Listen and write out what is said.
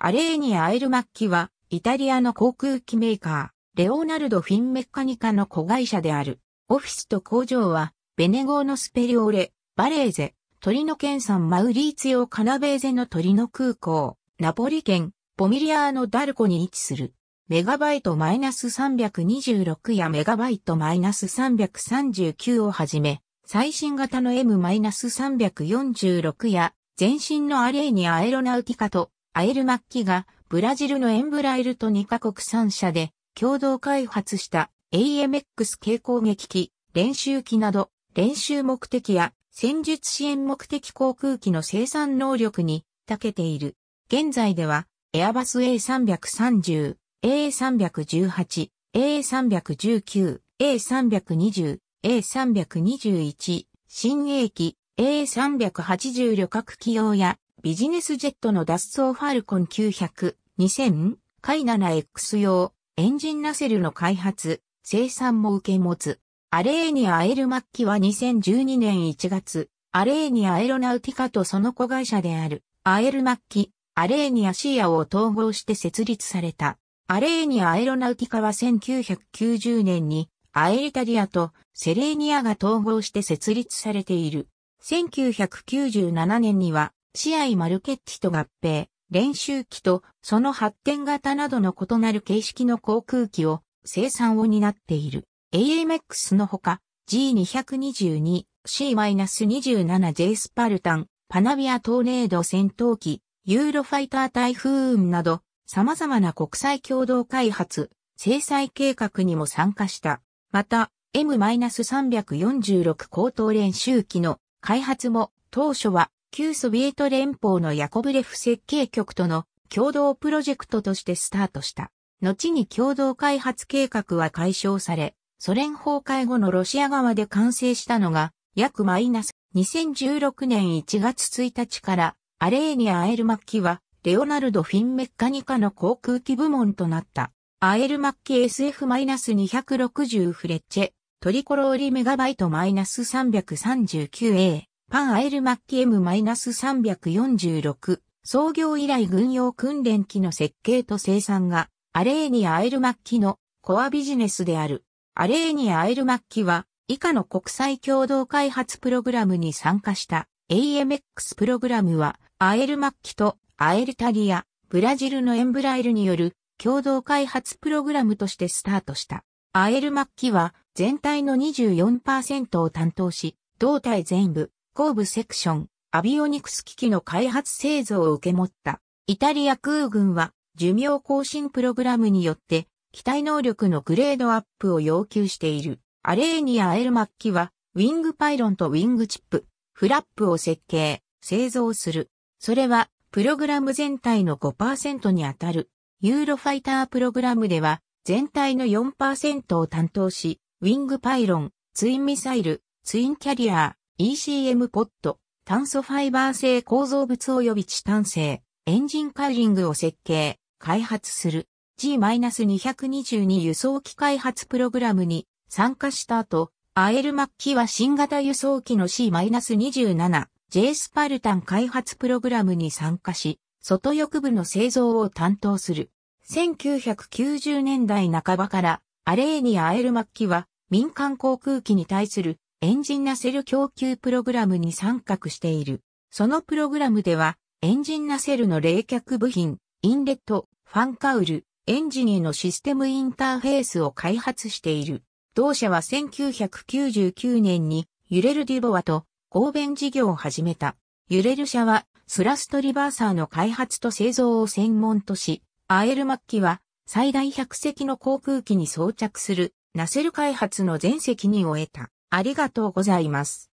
アレーニア・アイルマッキは、イタリアの航空機メーカー、レオナルド・フィンメッカニカの子会社である。オフィスと工場は、ベネゴーノ・スペリオーレ、バレーゼ、トリノ県産マウリーツ用、カナベーゼのトリノ空港、ナポリ県、ポミリアーノ・ダルコに位置する。メガバイトマイナス326やメガバイトマイナス339をはじめ、最新型の M-346 や、前身のアレーニアエロナウティカとアエルマッキがブラジルのエンブライルと2カ国3社で共同開発した AMX 軽攻撃機、練習機など練習目的や戦術支援目的航空機の生産能力に長けている。現在ではエアバス A330、A318、A319、A320、A321、新鋭機、A380 旅客機用やビジネスジェットの脱走ファルコン900、2000、海 7X 用、エンジンナセルの開発、生産も受け持つ。アレーニア・エルマッキは2012年1月、アレーニア・エロナウティカとその子会社である、アエルマッキ、アレーニア・シーアを統合して設立された。アレーニア・エロナウティカは1990年に、アエリタリアとセレーニアが統合して設立されている。1997年には、試合マルケッティと合併、練習機とその発展型などの異なる形式の航空機を生産を担っている。AMX のほか G222、C-27J スパルタン、パナビアトーネード戦闘機、ユーロファイター台風ンなど、様々な国際共同開発、制裁計画にも参加した。また、M-346 高等練習機の開発も当初は旧ソビエト連邦のヤコブレフ設計局との共同プロジェクトとしてスタートした。後に共同開発計画は解消され、ソ連崩壊後のロシア側で完成したのが、約マイナス2016年1月1日から、アレーニア・アエルマッキは、レオナルド・フィンメッカニカの航空機部門となった。アエルマッキ SF-260 フレッチェ、トリコローリメガバイト -339A。パンアエルマッキ M-346 創業以来軍用訓練機の設計と生産がアレーニア・アエルマッキのコアビジネスである。アレーニア・アエルマッキは以下の国際共同開発プログラムに参加した AMX プログラムはアエルマッキとアエルタリア、ブラジルのエンブライルによる共同開発プログラムとしてスタートした。アエルマッキは全体の24%を担当し、胴体全部、工部セクション、アビオニクス機器の開発製造を受け持った。イタリア空軍は寿命更新プログラムによって機体能力のグレードアップを要求している。アレーニア・エルマッキはウィングパイロンとウィングチップ、フラップを設計、製造する。それはプログラム全体の5%にあたる。ユーロファイタープログラムでは全体の4%を担当し、ウィングパイロン、ツインミサイル、ツインキャリア ECM ポット、炭素ファイバー製構造物及びチタン製、エンジンカーリングを設計、開発する G-222 輸送機開発プログラムに参加した後、アエルマッキは新型輸送機の C-27、J スパルタン開発プログラムに参加し、外翼部の製造を担当する。1990年代半ばから、アレーニア・アエルマッキは民間航空機に対するエンジンナセル供給プログラムに参画している。そのプログラムでは、エンジンナセルの冷却部品、インレット、ファンカウル、エンジンへのシステムインターフェースを開発している。同社は1999年に揺れるデュボワと合弁事業を始めた。揺れる社はスラストリバーサーの開発と製造を専門とし、アエルマッキは最大100隻の航空機に装着するナセル開発の全責任を得た。ありがとうございます。